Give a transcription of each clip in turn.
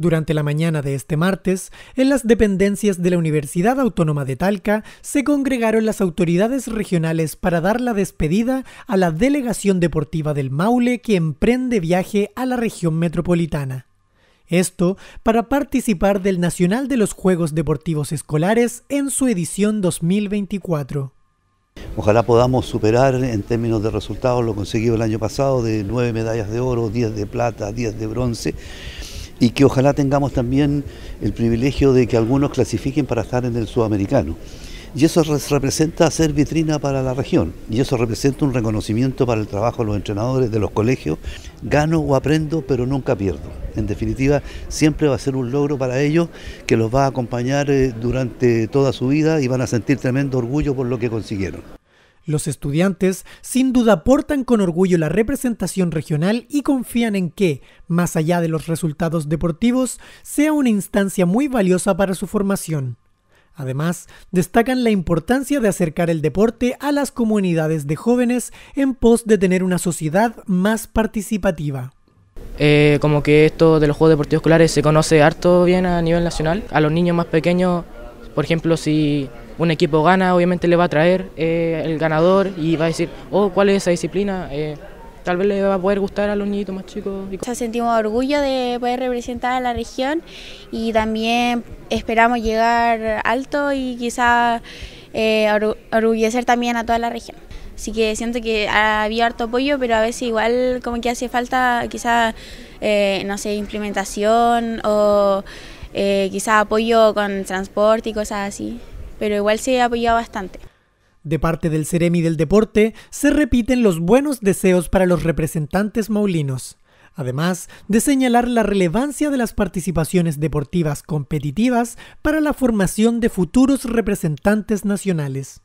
Durante la mañana de este martes, en las dependencias de la Universidad Autónoma de Talca, se congregaron las autoridades regionales para dar la despedida a la delegación deportiva del Maule que emprende viaje a la región metropolitana. Esto para participar del Nacional de los Juegos Deportivos Escolares en su edición 2024. Ojalá podamos superar en términos de resultados lo conseguido el año pasado de nueve medallas de oro, diez de plata, diez de bronce y que ojalá tengamos también el privilegio de que algunos clasifiquen para estar en el sudamericano. Y eso representa ser vitrina para la región, y eso representa un reconocimiento para el trabajo de los entrenadores, de los colegios. Gano o aprendo, pero nunca pierdo. En definitiva, siempre va a ser un logro para ellos que los va a acompañar eh, durante toda su vida y van a sentir tremendo orgullo por lo que consiguieron. Los estudiantes sin duda aportan con orgullo la representación regional y confían en que, más allá de los resultados deportivos, sea una instancia muy valiosa para su formación. Además, destacan la importancia de acercar el deporte a las comunidades de jóvenes en pos de tener una sociedad más participativa. Eh, como que esto de los Juegos Deportivos Escolares se conoce harto bien a nivel nacional. A los niños más pequeños, por ejemplo, si un equipo gana, obviamente le va a traer eh, el ganador y va a decir, oh, ¿cuál es esa disciplina? Eh, tal vez le va a poder gustar a los niñitos más chicos. Nos sentimos orgullo de poder representar a la región y también esperamos llegar alto y quizá eh, orgullecer también a toda la región. Así que siento que había harto apoyo, pero a veces igual como que hace falta quizá, eh, no sé, implementación o quizá apoyo con transporte y cosas así pero igual se apoyado bastante. De parte del Ceremi del Deporte, se repiten los buenos deseos para los representantes maulinos, además de señalar la relevancia de las participaciones deportivas competitivas para la formación de futuros representantes nacionales.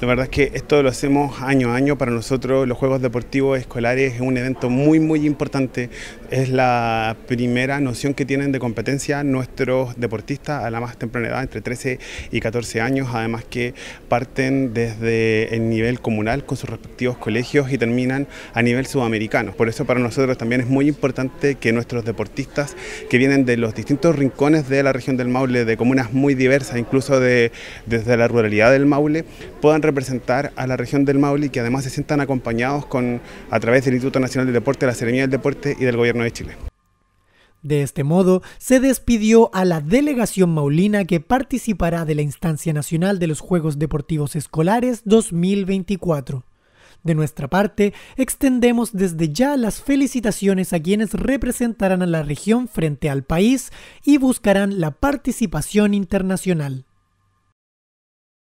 La verdad es que esto lo hacemos año a año. Para nosotros los Juegos Deportivos Escolares es un evento muy, muy importante. Es la primera noción que tienen de competencia nuestros deportistas a la más temprana edad, entre 13 y 14 años. Además que parten desde el nivel comunal con sus respectivos colegios y terminan a nivel sudamericano. Por eso para nosotros también es muy importante que nuestros deportistas que vienen de los distintos rincones de la región del Maule, de comunas muy diversas, incluso desde la ruralidad del Maule, puedan representar a la región del Maule y que además se sientan acompañados con, a través del Instituto Nacional de Deporte, la ceremonia del Deporte y del Gobierno de Chile. De este modo, se despidió a la delegación maulina que participará de la instancia nacional de los Juegos Deportivos Escolares 2024. De nuestra parte, extendemos desde ya las felicitaciones a quienes representarán a la región frente al país y buscarán la participación internacional.